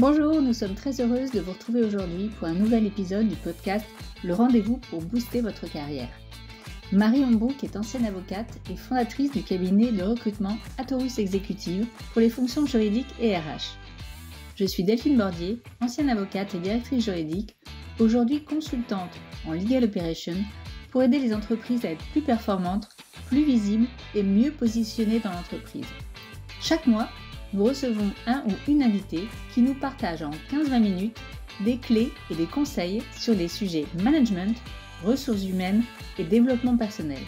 Bonjour, nous sommes très heureuses de vous retrouver aujourd'hui pour un nouvel épisode du podcast Le rendez-vous pour booster votre carrière. Marie Hombrook est ancienne avocate et fondatrice du cabinet de recrutement Atorus Executive pour les fonctions juridiques et RH. Je suis Delphine Bordier, ancienne avocate et directrice juridique, aujourd'hui consultante en Legal Operation pour aider les entreprises à être plus performantes, plus visibles et mieux positionnées dans l'entreprise. Chaque mois, nous recevons un ou une invitée qui nous partage en 15-20 minutes des clés et des conseils sur les sujets management, ressources humaines et développement personnel.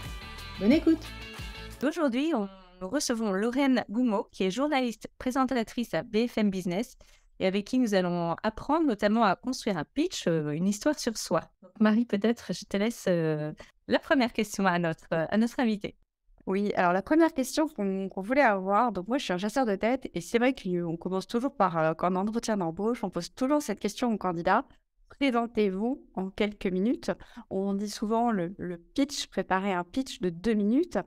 Bonne écoute Aujourd'hui, nous recevons Lorraine Goumeau, qui est journaliste présentatrice à BFM Business et avec qui nous allons apprendre notamment à construire un pitch, euh, une histoire sur soi. Marie, peut-être, je te laisse euh, la première question à notre, à notre invitée. Oui, alors la première question qu'on voulait avoir, donc moi je suis un chasseur de tête et c'est vrai qu'on commence toujours par, euh, quand on entretien d'embauche, on pose toujours cette question au candidat, présentez-vous en quelques minutes. On dit souvent le, pitch, préparer un pitch de deux minutes.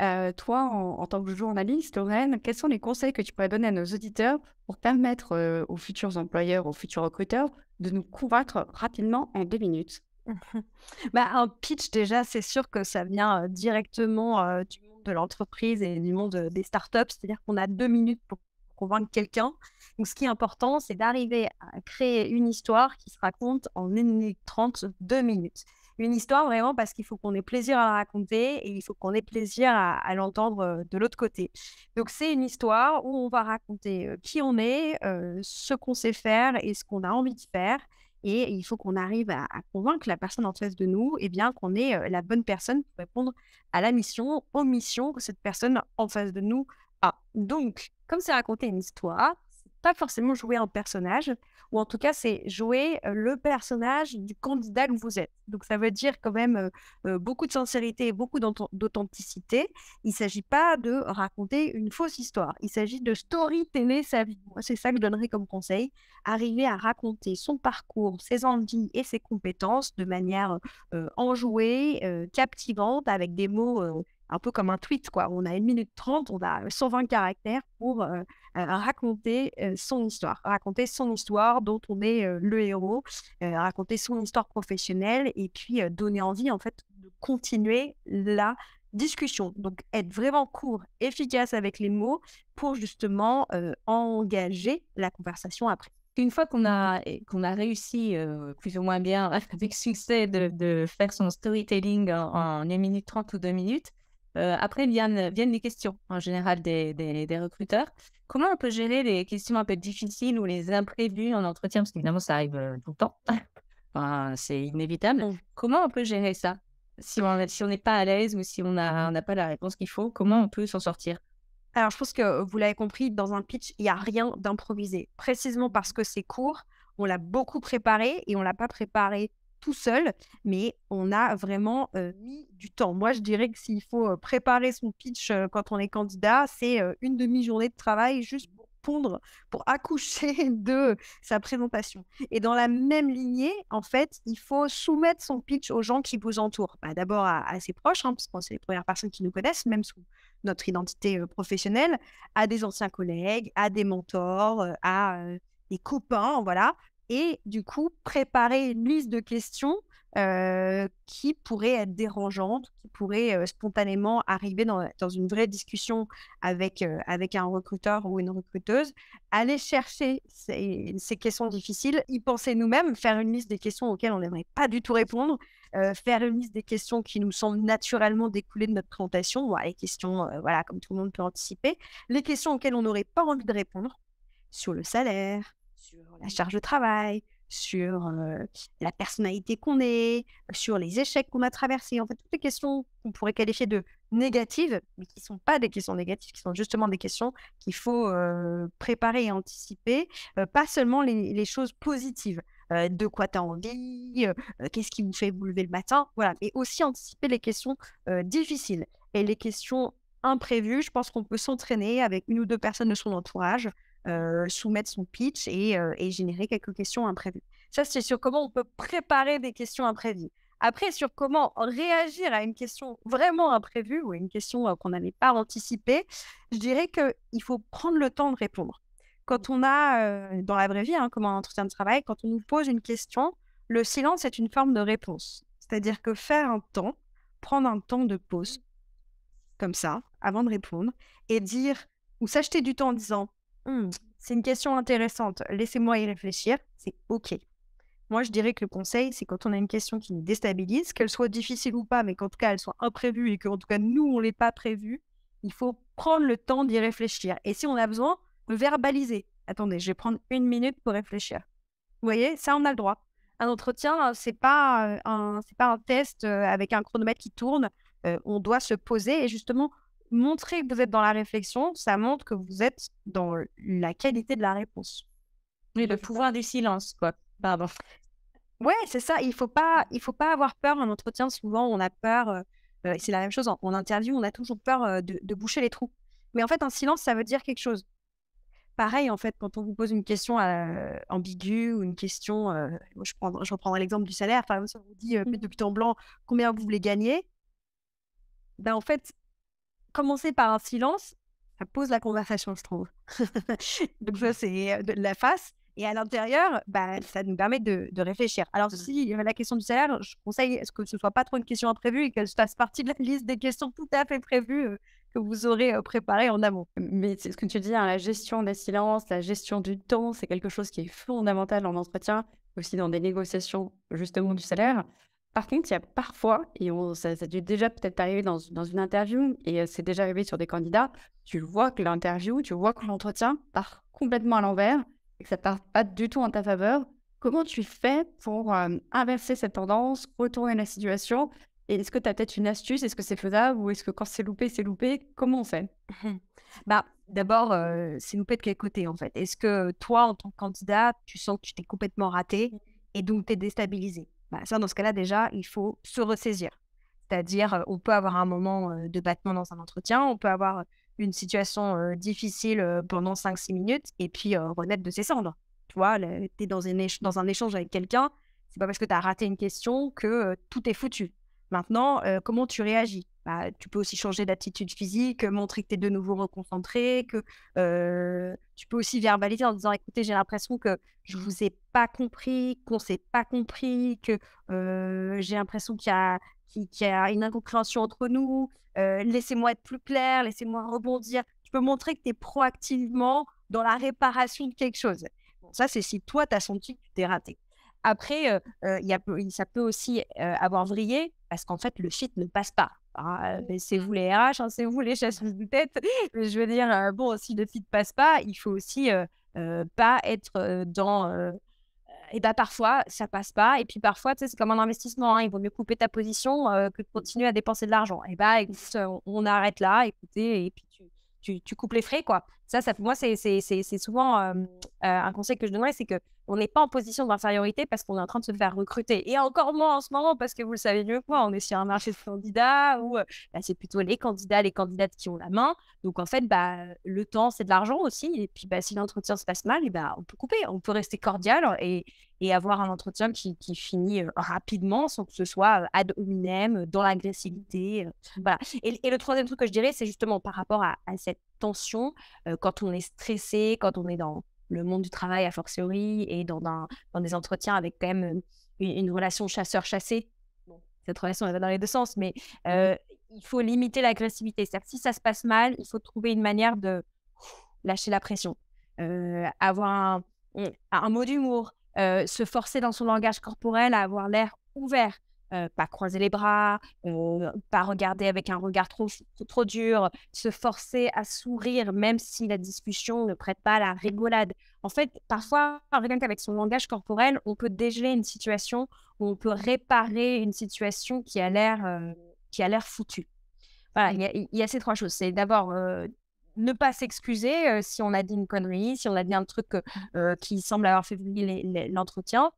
Euh, toi, en, tant que journaliste, Lorraine, quels sont les conseils que tu pourrais donner à nos auditeurs pour permettre euh, aux futurs employeurs, aux futurs recruteurs de nous convaincre rapidement en deux minutes Bah, un pitch, déjà, c'est sûr que ça vient directement du monde de l'entreprise et du monde des des startups. C'est-à-dire qu'on a deux minutes pour convaincre quelqu'un. Donc, ce qui est important, c'est d'arriver à créer une histoire qui se raconte en une minute 30, 2 minutes. Une histoire vraiment parce qu'il faut qu'on ait plaisir à la raconter et il faut qu'on ait plaisir à l'entendre de l'autre côté. Donc, c'est une histoire où on va raconter qui on est, ce qu'on sait faire et ce qu'on a envie de faire. Et il faut qu'on arrive à, convaincre la personne en face de nous et eh bien qu'on est la bonne personne pour répondre à la mission, aux missions que cette personne en face de nous a. Donc, comme c'est raconter une histoire, pas forcément jouer un personnage, ou en tout cas, c'est jouer le personnage du candidat que vous êtes. Donc, ça veut dire quand même beaucoup de sincérité et beaucoup d'authenticité. Il ne s'agit pas de raconter une fausse histoire. Il s'agit de storyteller sa vie. c'est ça que je donnerais comme conseil. Arriver à raconter son parcours, ses envies et ses compétences de manière enjouée, captivante, avec des mots un peu comme un tweet, quoi. On a une minute trente, on a 120 caractères pour raconter son histoire, raconter son histoire dont on est le héros, raconter son histoire professionnelle et puis donner envie en fait de continuer la discussion. Donc être vraiment court, efficace avec les mots pour justement engager la conversation après une fois qu'on a, mmh. qu'on a réussi plus ou moins bien avec succès de, faire son storytelling en, en, 1 minute 30 ou 2 minutes, euh, après viennent, viennent les questions en général des, des, recruteurs. Comment on peut gérer les questions un peu difficiles ou les imprévus en entretien Parce qu'évidemment, ça arrive euh, tout le temps. enfin, c'est inévitable. Mmh. Comment on peut gérer ça Si on si n'est pas à l'aise ou si mmh on n'a pas la réponse qu'il faut, comment on peut s'en sortir Alors, je pense que euh, vous l'avez compris, dans un pitch, il n'y a rien d'improvisé. Précisément parce que c'est court, on l'a beaucoup préparé et on ne l'a pas préparé tout seul, mais on a vraiment euh, mis du temps. Moi, je dirais que s'il faut euh, préparer son pitch euh, quand on est candidat, c'est une demi-journée de travail juste pour pondre, pour accoucher de sa présentation. Et dans la même lignée, en fait, il faut soumettre son pitch aux gens qui vous entourent. Bah, d'abord à, ses proches, hein, parce que c'est les premières personnes qui nous connaissent, même sous notre identité professionnelle, à des anciens collègues, à des mentors, à des copains, voilà, et du coup préparer une liste de questions euh, qui pourraient être dérangeantes, qui pourraient euh, spontanément arriver dans, dans, une vraie discussion avec, euh, avec un recruteur ou une recruteuse, aller chercher ces, questions difficiles, y penser nous-mêmes, faire une liste des questions auxquelles on n'aimerait pas du tout répondre, faire une liste des questions qui nous semblent naturellement découler de notre présentation, les questions voilà, comme tout le monde peut anticiper, les questions auxquelles on n'aurait pas envie de répondre sur le salaire, sur la charge de travail, sur la personnalité qu'on est, sur les échecs qu'on a traversés. En fait, toutes les questions qu'on pourrait qualifier de négatives, mais qui ne sont pas des questions négatives, qui sont justement des questions qu'il faut préparer et anticiper, pas seulement les, choses positives. de quoi tu as envie, qu'est-ce qui vous fait vous lever le matin, voilà. mais aussi anticiper les questions difficiles et les questions imprévues. Je pense qu'on peut s'entraîner avec une ou deux personnes de son entourage euh, soumettre son pitch euh, et, générer quelques questions imprévues. Ça, c'est sur comment on peut préparer des questions imprévues. Après, sur comment réagir à une question vraiment imprévue ou à une question euh, qu'on n'avait pas anticipée, je dirais qu'il faut prendre le temps de répondre. Quand on a, dans la vraie vie, hein, comme un entretien de travail, quand on nous pose une question, le silence est une forme de réponse. C'est-à-dire que faire un temps, prendre un temps de pause, comme ça, avant de répondre, et dire, ou s'acheter du temps en disant, Mmh, c'est une question intéressante, laissez-moi y réfléchir, c'est OK. Moi, je dirais que le conseil, c'est quand on a une question qui nous déstabilise, qu'elle soit difficile ou pas, mais qu'en tout cas, elle soit imprévue et qu'en tout cas, nous, on ne l'ait pas prévue, il faut prendre le temps d'y réfléchir. Et si on a besoin, verbaliser. Attendez, je vais prendre une minute pour réfléchir. Vous voyez, ça, on a le droit. Un entretien, hein, c'est pas euh, pas un test euh, avec un chronomètre qui tourne. Euh, on doit se poser et justement montrer que vous êtes dans la réflexion, ça montre que vous êtes dans la qualité de la réponse. Oui, le pouvoir du silence, quoi. Pardon. Ouais, c'est ça. Il faut pas, il faut pas avoir peur en entretien. Souvent, on a peur. Euh, euh, c'est la même chose en, interview. On a toujours peur euh, de, boucher les trous. Mais en fait, un silence, ça veut dire quelque chose. Pareil, en fait, quand on vous pose une question ambiguë ou une question, je, prends, je reprendrai l'exemple du salaire. Enfin, on vous dit, mmh. depuis temps blanc, combien vous voulez gagner ben en fait, commencer par un silence, ça pose la conversation, je trouve. Donc ça, mmh. c'est de la face. Et à l'intérieur, bah, ça nous permet de, réfléchir. Alors, mmh. si la question du salaire, je conseille que ce que ce soit pas trop une question imprévue et qu'elle fasse partie de la liste des questions tout à fait prévues que vous aurez préparées en amont. Mais c'est ce que tu dis, hein, la gestion des silences, la gestion du temps, c'est quelque chose qui est fondamental en entretien, aussi dans des négociations justement du salaire. Par contre, il y a parfois, et ça, a déjà peut-être arrivé dans, une interview, et euh, c'est déjà arrivé sur des candidats, tu vois que l'interview, tu vois que l'entretien part complètement à l'envers et que ça part pas du tout en ta faveur. Comment tu fais pour euh, inverser cette tendance, retourner la situation et est-ce que tu as peut-être une astuce Est-ce que c'est faisable Ou est-ce que quand c'est loupé, c'est loupé Comment on fait mmh bah, D'abord, euh, c'est loupé de quel côté en fait Est-ce que toi, en tant que candidat, tu sens que tu t'es complètement raté et donc tu es déstabilisé bah, ça, dans ce cas-là, déjà, il faut se ressaisir. C'est-à-dire, euh, on peut avoir un moment euh, de battement dans un entretien, on peut avoir une situation euh, difficile pendant 5-6 minutes et puis renaître de ses cendres. Tu vois, tu es dans, un échange avec quelqu'un, c'est pas parce que tu as raté une question que tout est foutu. Maintenant, euh, comment tu réagis bah, Tu peux aussi changer d'attitude physique, montrer que tu es de nouveau reconcentré, que euh, tu peux aussi verbaliser en disant écoutez, j'ai l'impression que je ne vous ai pas compris, qu'on ne s'est pas compris, que euh, j'ai l'impression qu'il y, a, une incompréhension entre nous, laissez-moi être plus clair, laissez-moi rebondir. Tu peux montrer que tu es proactivement dans la réparation de quelque chose. ça, c'est si toi, tu as senti que tu t'es raté. Après, euh, ça peut aussi euh, avoir vrillé parce qu'en fait, le fit ne passe pas. Hein. Euh, hein, c'est vous les RH, c'est vous les chasseurs de tête. je veux dire, bon, si le fit ne passe pas, il faut aussi pas être dans et bah parfois ça passe pas et puis parfois c'est comme un investissement hein, il vaut mieux couper ta position que de continuer à dépenser de l'argent et bah on, arrête là écoutez et puis tu coupes les frais quoi ça, moi, c'est souvent euh, euh, un conseil que je donnerais, c'est qu'on n'est pas en position d'infériorité parce qu'on est en train de se faire recruter. Et encore moins en ce moment, parce que vous le savez mieux que moi, on est sur un marché de candidats où euh, bah, c'est plutôt les candidats, les candidates qui ont la main. Donc, en fait, bah, le temps, c'est de l'argent aussi. Et puis, bah, si l'entretien se passe mal, on peut couper, on peut rester cordial et, et avoir un entretien qui, finit rapidement sans que ce soit ad hominem, dans l'agressivité. Et, le troisième truc que je dirais, c'est justement par rapport à cette tension quand on est stressé, quand on est dans le monde du travail à fortiori et dans, dans des entretiens avec quand même une, relation chasseur-chassé. cette relation, elle va dans les deux sens, mais mmh il faut limiter l'agressivité. C'est-à-dire si ça se passe mal, il faut trouver une manière de lâcher la pression, avoir un, mmh, un, mot d'humour, se forcer dans son langage corporel à avoir l'air ouvert. Euh, pas croiser les bras, euh, pas regarder avec un regard trop, trop, dur, se forcer à sourire même si la discussion ne prête pas à la rigolade. En fait, parfois, rien qu'avec son langage corporel, on peut dégeler une situation ou on peut réparer une situation qui a l'air euh, qui a l'air foutue. Voilà, il y, a ces trois choses. C'est d'abord ne pas s'excuser si on a dit une connerie, si on a dit un truc mmh. qui semble avoir fait l'entretien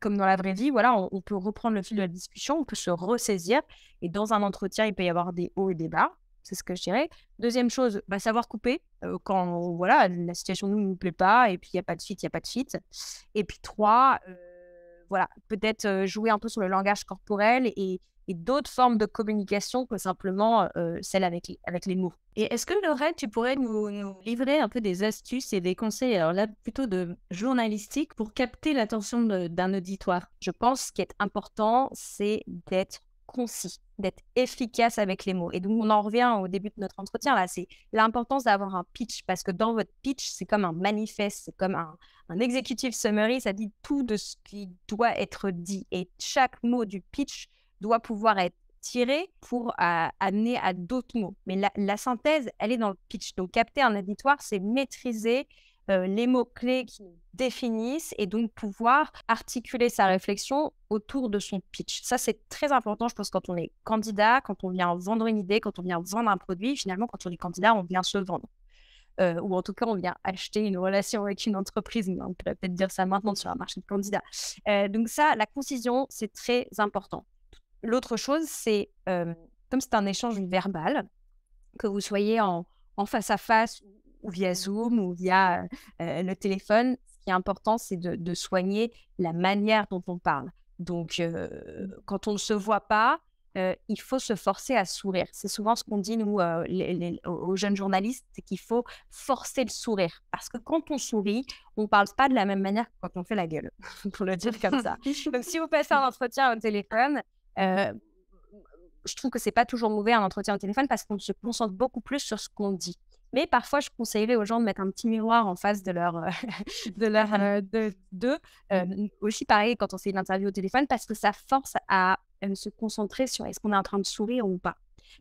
comme dans la vraie vie, voilà, on, peut reprendre le fil de la discussion, on peut se ressaisir. Et dans un entretien, il peut y avoir des hauts et des bas. C'est ce que je dirais. Deuxième chose, bah, savoir couper euh, quand voilà la situation nous, nous plaît pas et puis il n'y a pas de suite, il n'y a pas de suite. Et puis trois, euh, voilà, peut-être euh, jouer un peu sur le langage corporel et, et d'autres formes de communication que simplement euh, celle avec, avec les mots. Et est-ce que Lorraine, tu pourrais nous, nous, livrer un peu des astuces et des conseils, alors là plutôt de journalistique, pour capter l'attention d'un auditoire Je pense qui est important, c'est d'être concis, d'être efficace avec les mots. Et donc on en revient au début de notre entretien, là, c'est l'importance d'avoir un pitch, parce que dans votre pitch, c'est comme un manifeste, c'est comme un, un executive summary, ça dit tout de ce qui doit être dit. Et chaque mot du pitch doit pouvoir être tiré pour amener à d'autres mots. Mais la, synthèse, elle est dans le pitch. Donc, capter un auditoire, c'est maîtriser euh, les mots-clés qui définissent et donc pouvoir articuler sa réflexion autour de son pitch. Ça, c'est très important, je pense, quand on est candidat, quand on vient vendre une idée, quand on vient vendre un produit. Finalement, quand on est candidat, on vient se vendre. Euh, ou en tout cas, on vient acheter une relation avec une entreprise. On pourrait peut-être dire ça maintenant sur un marché de candidats. Euh, donc ça, la concision, c'est très important l'autre chose, c'est comme c'est un échange verbal, que vous soyez en, face à face ou via Zoom ou via le téléphone, ce qui est important, c'est de, soigner la manière dont on parle. Donc, mmh. quand on ne se voit pas, il faut se forcer à sourire. C'est souvent ce qu'on dit, nous, aux jeunes journalistes, c'est qu'il faut forcer le sourire. Parce que quand on sourit, on ne parle pas de la même manière que quand on fait la gueule, pour le dire comme ça. Donc, si vous passez un entretien au téléphone, euh, je trouve que c'est pas toujours mauvais un entretien au téléphone parce qu'on se concentre beaucoup plus sur ce qu'on dit. Mais parfois, je conseillerais aux gens de mettre un petit miroir en face de leur, euh, de leur, mmh euh, mmh. aussi pareil quand on fait une interview au téléphone parce que ça force à se concentrer sur est-ce qu'on est en train de sourire ou pas.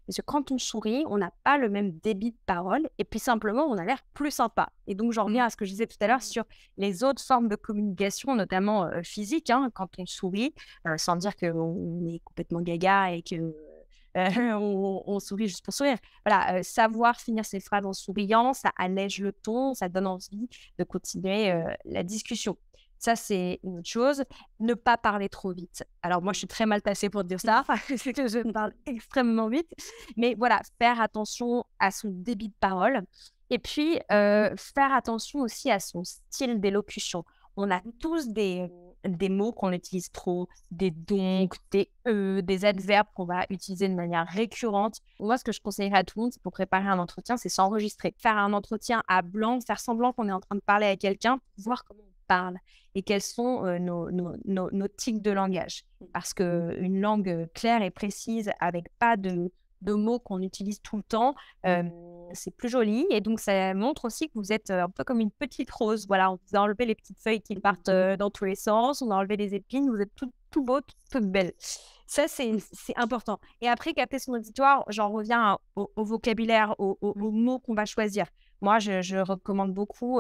Parce que quand on sourit, on n'a pas le même débit de parole et puis simplement, on a l'air plus sympa. Et donc, j'en mmh. reviens à ce que je disais tout à l'heure sur les autres formes de communication, notamment physique, hein, quand on sourit, sans dire qu'on est complètement gaga et que. Euh, sourit juste pour sourire. Voilà, savoir finir ses phrases en souriant, ça allège le ton, ça donne envie de continuer la discussion. Ça, c'est une autre chose. Ne pas parler trop vite. Alors, moi, je suis très mal passée pour dire ça. c'est que je parle extrêmement vite. Mais voilà, faire attention à son débit de parole. Et puis, mmh. euh, faire attention aussi à son style d'élocution. On a tous des, euh, des mots qu'on utilise trop, des donc, des e, des adverbes qu'on va utiliser de manière récurrente. Moi, ce que je conseillerais à tout le monde pour préparer un entretien, c'est s'enregistrer. Faire un entretien à blanc, faire semblant qu'on est en train de parler à quelqu'un, voir comment on parle et quels sont euh, nos, nos, nos, tics de langage. Mmh. Parce qu'une mmh. langue euh, claire et précise avec pas de, de mots qu'on utilise tout le temps, mmh. euh, c'est plus joli. Et donc, ça montre aussi que vous êtes un peu comme une petite rose. Voilà, on vous a enlevé les petites feuilles qui partent dans tous les sens, on a enlevé les épines, vous êtes tout, beau, tout, belle. Ça, c'est important. Et après, capter son auditoire, j'en reviens au, vocabulaire, aux, mots qu'on va choisir. Moi, je, recommande beaucoup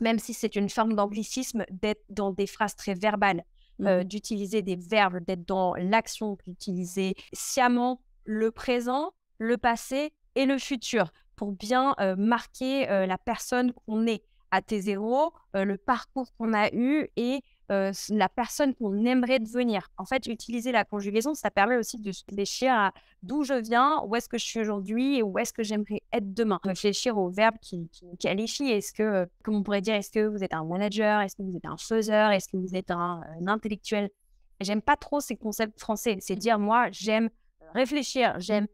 même si c'est une forme d'anglicisme, d'être dans des phrases très verbales, euh, mmh d'utiliser des verbes, d'être dans l'action, d'utiliser sciemment le présent, le passé et le futur pour bien euh, marquer euh, la personne qu'on est à T0, le parcours qu'on a eu et euh, la personne qu'on aimerait devenir. En fait, utiliser la conjugaison, ça permet aussi de réfléchir à d'où je viens, où est-ce que je suis aujourd'hui et où est-ce que j'aimerais être demain. Réfléchir au verbe qui, qui qualifie. Est-ce que, euh, comme on pourrait dire, est-ce que vous êtes un manager Est-ce que vous êtes un faiseur Est-ce que vous êtes un euh, intellectuel J'aime pas trop ces concepts français. C'est dire, moi, j'aime réfléchir, j'aime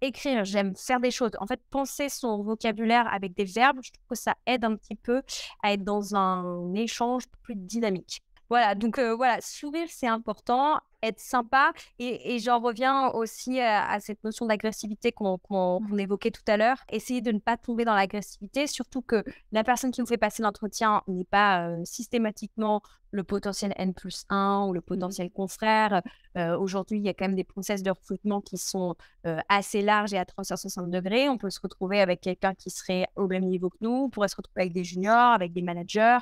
écrire, j'aime faire des choses. En fait, penser son vocabulaire avec des verbes, je trouve que ça aide un petit peu à être dans un échange plus dynamique. Voilà, donc euh, voilà, sourire, c'est important, être sympa. Et, j'en reviens aussi euh, à, cette notion d'agressivité qu'on mmh. évoquait tout à l'heure. Essayer de ne pas tomber dans l'agressivité, surtout que la personne qui nous fait passer l'entretien n'est pas euh, systématiquement le potentiel N plus 1 ou le mmh. potentiel confrère. Aujourd'hui, il y a quand même des process de recrutement qui sont assez larges et à 360 degrés. On peut se retrouver avec quelqu'un qui serait au même niveau que nous, on pourrait se retrouver avec des juniors, avec des managers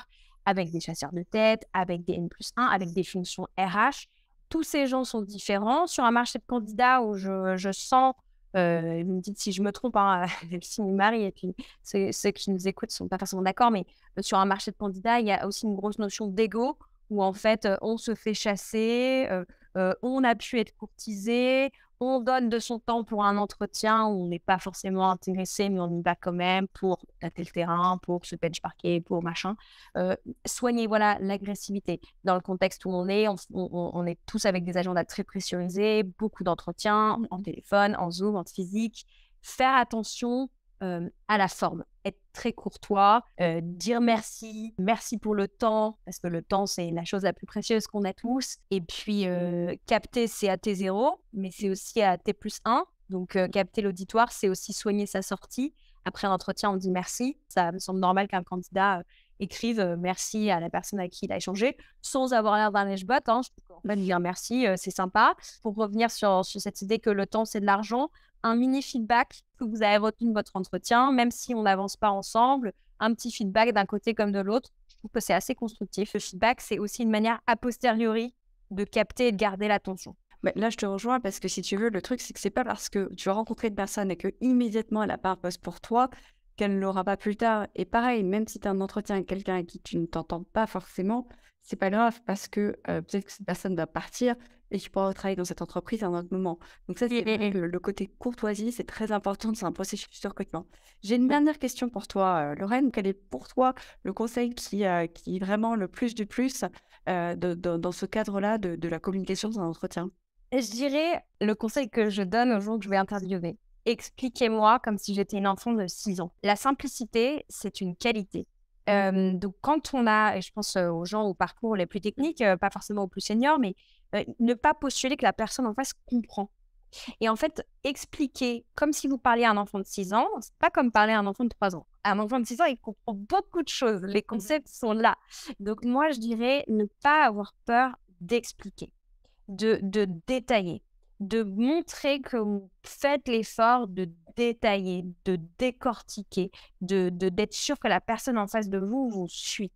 avec des chasseurs de tête, avec des N plus 1, avec des fonctions RH. Tous ces gens sont différents. Sur un marché de candidats où je, je sens, euh, vous me dites si je me trompe, hein, si Marie et puis ceux, qui nous écoutent ne sont pas forcément d'accord, mais euh, sur un marché de candidats, il y a aussi une grosse notion d'ego où en fait euh, on se fait chasser, on a pu être courtisé, on donne de son temps pour un entretien, où on n'est pas forcément intéressé, mais on y va quand même pour tâter le terrain, pour se benchmarker, pour machin. Soignez euh, soigner voilà l'agressivité. Dans le contexte où on est, on, on est tous avec des agendas très pressurisés, beaucoup d'entretiens en mm-hmm. téléphone, en Zoom, en physique. Faire attention à la forme, être très courtois, dire merci, merci pour le temps, parce que le temps, c'est la chose la plus précieuse qu'on a tous. Et puis, mmh. capter, c'est à T0, mais c'est aussi à T 1. Donc, capter l'auditoire, c'est aussi soigner sa sortie. Après l'entretien, on dit merci. Ça me semble normal qu'un candidat écrivent euh, merci à la personne à qui il a échangé, sans avoir l'air d'un lèche bot hein. En fait, dire merci, euh, c'est sympa. Pour revenir sur, sur cette idée que le temps, c'est de l'argent, un mini feedback que vous avez retenu de votre entretien, même si on n'avance pas ensemble, un petit feedback d'un côté comme de l'autre. Je trouve que c'est assez constructif. Le feedback, c'est aussi une manière a posteriori de capter et de garder l'attention. Mais là, je te rejoins parce que si tu veux, le truc, c'est que c'est pas parce que tu as rencontré une personne et que immédiatement elle a pas un poste pour toi qu'elle ne l'aura pas plus tard. Et pareil, même si tu as un entretien avec quelqu'un avec qui tu ne t'entends pas forcément, c'est pas grave parce que euh, peut-être que cette personne va partir et tu pourras travailler dans cette entreprise à un autre moment. Donc ça, c'est le côté courtoisie, c'est très important, c'est un processus de recrutement. J'ai une dernière question pour toi, euh, Lorraine. Quel est pour toi le conseil qui, euh, qui est vraiment le plus du plus dans ce cadre-là de, la communication dans un entretien Je dirais le conseil que je donne au gens que je vais interviewer expliquez-moi comme si j'étais un enfant de 6 ans. La simplicité, c'est une qualité. Euh, donc, quand on a, et je pense euh, aux gens au parcours les plus techniques, euh, pas forcément aux plus seniors, mais ne pas postuler que la personne en face comprend. Et en fait, expliquer comme si vous parliez à un enfant de 6 ans, n'est pas comme parler à un enfant de 3 ans. Un enfant de 6 ans, il comprend beaucoup de choses. Les mmh concepts sont là. Donc, moi, je dirais ne pas avoir peur d'expliquer, de détailler de montrer que vous faites l'effort de détailler, de décortiquer, de d'être sûr que la personne en face de vous vous suit.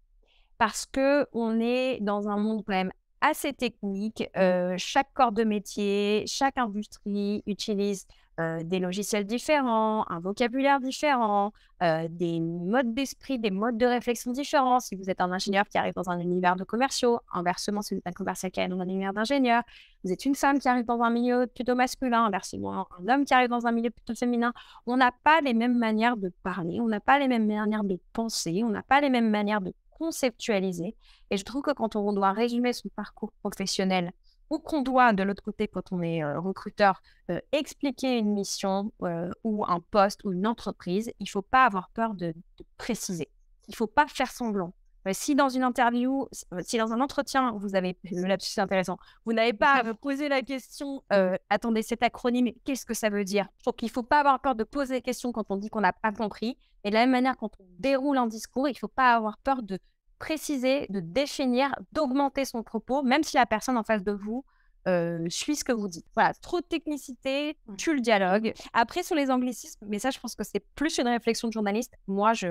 Parce que on est dans un monde quand même assez technique. Mmh. Euh, chaque corps de métier, chaque industrie utilise euh, des logiciels différents, un vocabulaire différent, euh, des modes d'esprit, des modes de réflexion différents. Si vous êtes un ingénieur qui arrive dans un univers de commerciaux, inversement, si vous êtes un commercial qui arrive dans un univers d'ingénieur, vous êtes une femme qui arrive dans un milieu plutôt masculin, inversement, un homme qui arrive dans un milieu plutôt féminin. On n'a pas les mêmes manières de parler, on n'a pas les mêmes manières de penser, on n'a pas les mêmes manières de conceptualiser. Et je trouve que quand on doit résumer son parcours professionnel ou qu'on doit, de l'autre côté, quand on est euh, recruteur, euh, expliquer une mission euh, ou un poste ou une entreprise, il ne faut pas avoir peur de, préciser. Il ne faut pas faire semblant. si dans une interview, si dans un entretien, vous avez, le lapsus intéressant, vous n'avez pas à poser la question, attendez, cet acronyme, qu'est-ce que ça veut dire Je ne faut pas avoir peur de poser des questions quand on dit qu'on n'a pas compris. Et de la même manière, quand on déroule un discours, il ne faut pas avoir peur de préciser, de définir, d'augmenter son propos, même si la personne en face de vous euh, suit ce que vous dites. Voilà, trop de technicité, tue le dialogue. Après, sur les anglicismes, mais ça, je pense que c'est plus une réflexion de journaliste. Moi, je,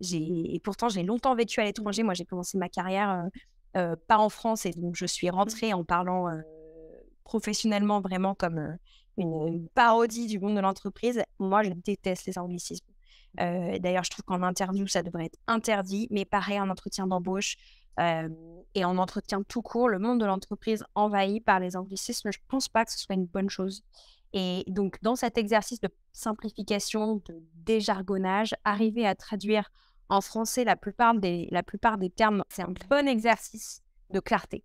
j'ai, pourtant, j'ai longtemps vécu à l'étranger. Moi, j'ai commencé ma carrière euh, euh, pas en France, et donc je suis mmh rentrée en parlant professionnellement vraiment comme une, parodie du monde de l'entreprise. Moi, je déteste les anglicismes. Euh, d'ailleurs, je trouve qu'en interview, ça devrait être interdit, mais pareil, en entretien d'embauche et en entretien tout court, le monde de l'entreprise envahi par les anglicismes, je ne pense pas que ce soit une bonne chose. Et donc, dans cet exercice de simplification, de déjargonnage, arriver à traduire en français la plupart des, la plupart des termes, c'est un bon exercice de clarté.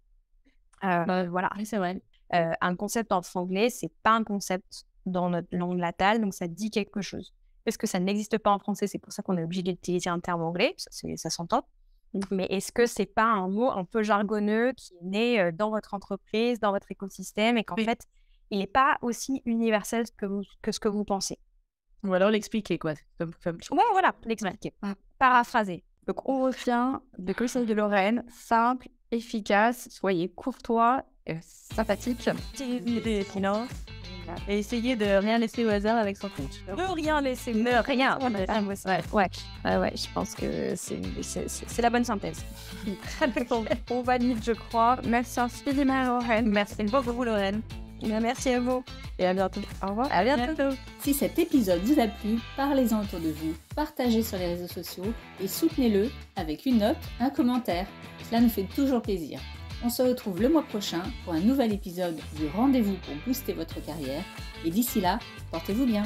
Euh, bah, voilà. c'est vrai. Euh, un concept en anglais, c'est pas un concept dans notre langue natale, donc ça dit quelque chose. Est-ce que ça n'existe pas en français C'est pour ça qu'on est obligé d'utiliser un terme anglais, ça, ça s'entend. Mmh. Mais est-ce que c'est pas un mot un peu jargonneux qui est né euh, dans votre entreprise, dans votre écosystème, et qu'en fait, il n'est pas aussi universel que, ce que vous pensez Ou alors l'expliquer, quoi. Comme, comme... voilà, l'expliquer. Paraphraser. Donc, on revient de conseil de Lorraine, simple, efficace, soyez courtois, sympathique. Et essayer de rien laisser au hasard avec son compte. Ne rien laisser. Ne rien. Ouais, ouais, ouais, je pense que c'est la bonne synthèse. On valide, je crois. Merci Merci beaucoup, bah, Merci à vous et à bientôt. Au revoir. À bientôt. Si cet épisode vous a plu, parlez-en autour de vous, partagez sur les réseaux sociaux et soutenez-le avec une note, un commentaire. Cela nous fait toujours plaisir. On se retrouve le mois prochain pour un nouvel épisode du Rendez-vous pour booster votre carrière. Et d'ici là, portez-vous bien.